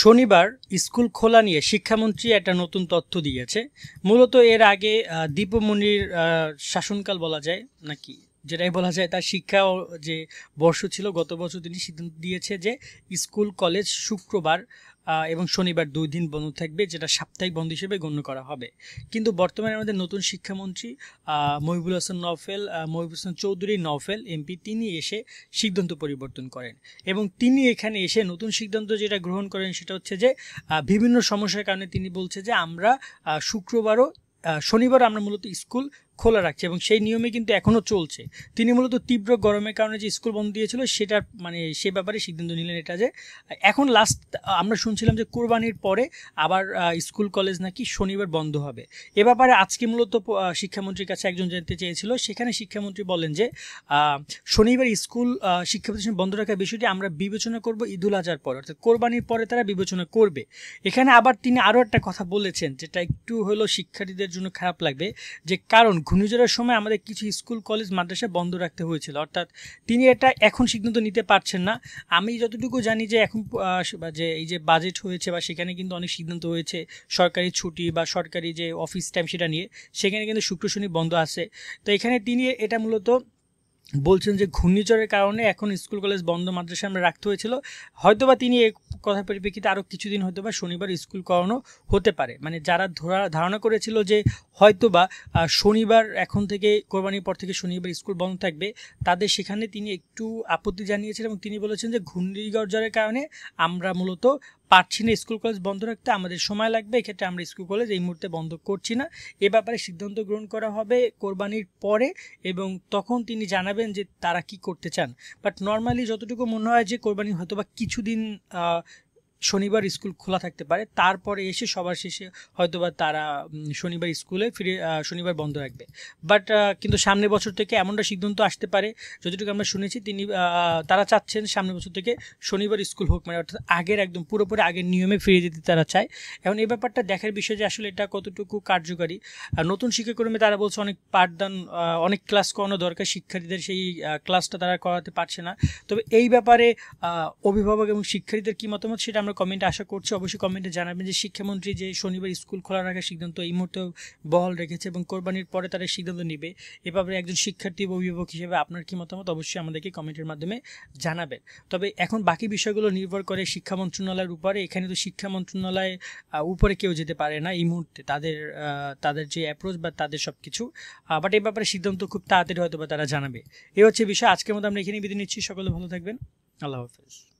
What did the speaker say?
শনিবার স্কুল খোলা নিয়ে শিক্ষামন্ত্রী একটা নতুন তথ্য দিয়েছে মূলত এর আগে দীপমণির শাসনকাল বলা যায় নাকি যেটাই বলা যায় তার শিক্ষা যে বর্ষ ছিল গত বছর তিনি সিদ্ধান্ত দিয়েছে যে স্কুল কলেজ শুক্রবার এবং শনিবার দুই দিন বন্ধ থাকবে যেটা সাপ্তাহিক বন্ধ হিসেবে গণ্য করা হবে কিন্তু বর্তমানে আমাদের নতুন শিক্ষামন্ত্রী মহিবুল হাসান নফেল মহিবুল হাসান চৌধুরী নফেল এমপি তিনি এসে সিদ্ধান্ত পরিবর্তন করেন এবং তিনি এখানে এসে নতুন সিদ্ধান্ত যেটা গ্রহণ করেন সেটা হচ্ছে যে বিভিন্ন সমস্যার কারণে তিনি বলছে যে আমরা শুক্রবারও শনিবার আমরা মূলত স্কুল খোলা রাখছে এবং সেই নিয়মে কিন্তু এখনও চলছে তিনি মূলত তীব্র গরমের কারণে যে স্কুল বন্ধ দিয়েছিল সেটার মানে সে ব্যাপারে সিদ্ধান্ত নিলেন এটা যে এখন লাস্ট আমরা শুনছিলাম যে কোরবানির পরে আবার স্কুল কলেজ নাকি শনিবার বন্ধ হবে এ ব্যাপারে আজকে মূলত শিক্ষামন্ত্রীর কাছে একজন জানতে চেয়েছিল সেখানে শিক্ষামন্ত্রী বলেন যে শনিবার স্কুল শিক্ষা প্রতিষ্ঠান বন্ধ রাখার বিষয়টি আমরা বিবেচনা করব ঈদুল আজহার পরে অর্থাৎ কোরবানির পরে তারা বিবেচনা করবে এখানে আবার তিনি আরও একটা কথা বলেছেন যেটা একটু হলো শিক্ষার্থীদের জন্য খারাপ লাগবে যে কারণ ঘূর্ণিঝড়ের সময় আমাদের কিছু স্কুল কলেজ মাদ্রাসা বন্ধ রাখতে হয়েছিল অর্থাৎ তিনি এটা এখন সিদ্ধান্ত নিতে পারছেন না আমি যতটুকু জানি যে এখন যে এই যে বাজেট হয়েছে বা সেখানে কিন্তু অনেক সিদ্ধান্ত হয়েছে সরকারি ছুটি বা সরকারি যে অফিস টাইম সেটা নিয়ে সেখানে কিন্তু শুক্র শনি বন্ধ আছে তো এখানে তিনি এটা মূলত বলছেন যে ঘূর্ণিঝড়ের কারণে এখন স্কুল কলেজ বন্ধ মাদ্রাসা আমরা রাখতে হয়েছিল হয়তোবা তিনি কথার পরিপ্রেক্ষিতে আরও কিছুদিন হয়তো বা শনিবার স্কুল করানো হতে পারে মানে যারা ধরা ধারণা করেছিল যে হয়তো বা শনিবার এখন থেকে কোরবানির পর থেকে শনিবার স্কুল বন্ধ থাকবে তাদের সেখানে তিনি একটু আপত্তি জানিয়েছেন এবং তিনি বলেছেন যে ঘূর্ণিগর্জরের কারণে আমরা মূলত পারছি না স্কুল কলেজ বন্ধ রাখতে আমাদের সময় লাগবে এক্ষেত্রে আমরা স্কুল কলেজ এই মুহূর্তে বন্ধ করছি না এ ব্যাপারে সিদ্ধান্ত গ্রহণ করা হবে কোরবানির পরে এবং তখন তিনি জানাবেন যে তারা কি করতে চান বাট নর্মালি যতটুকু মনে হয় যে কোরবানি হয়তো বা কিছুদিন শনিবার স্কুল খোলা থাকতে পারে তারপরে এসে সবার শেষে হয়তো বা তারা শনিবার স্কুলে ফিরে শনিবার বন্ধ রাখবে বাট কিন্তু সামনের বছর থেকে এমনটা সিদ্ধান্ত আসতে পারে যতটুকু আমরা শুনেছি তিনি তারা চাচ্ছেন সামনের বছর থেকে শনিবার স্কুল হোক মানে অর্থাৎ আগের একদম পুরোপুরি আগের নিয়মে ফিরে যেতে তারা চায় এখন এই ব্যাপারটা দেখার বিষয় যে আসলে এটা কতটুকু কার্যকারী নতুন শিক্ষাক্রমে তারা বলছে অনেক পাঠদান অনেক ক্লাস করানো দরকার শিক্ষার্থীদের সেই ক্লাসটা তারা করাতে পারছে না তবে এই ব্যাপারে অভিভাবক এবং শিক্ষার্থীদের কী মতামত সেটা আমরা আমরা কমেন্টে আশা করছি অবশ্যই কমেন্টে জানাবেন যে শিক্ষামন্ত্রী যে শনিবার স্কুল খোলা রাখার সিদ্ধান্ত এই মুহূর্তে বহল রেখেছে এবং কোরবানির পরে তারা সিদ্ধান্ত নেবে এ ব্যাপারে একজন শিক্ষার্থী বা অভিভাবক হিসেবে আপনার কি মতামত অবশ্যই আমাদেরকে কমেন্টের মাধ্যমে জানাবেন তবে এখন বাকি বিষয়গুলো নির্ভর করে শিক্ষা মন্ত্রণালয়ের উপরে এখানে তো শিক্ষা মন্ত্রণালয় উপরে কেউ যেতে পারে না এই মুহূর্তে তাদের তাদের যে অ্যাপ্রোচ বা তাদের সব কিছু বাট এই ব্যাপারে সিদ্ধান্ত খুব তাড়াতাড়ি হয়তো বা তারা জানাবে এ হচ্ছে বিষয় আজকের মতো আমরা এখানেই বিদায় নিচ্ছি সকলে ভালো থাকবেন আল্লাহ হাফেজ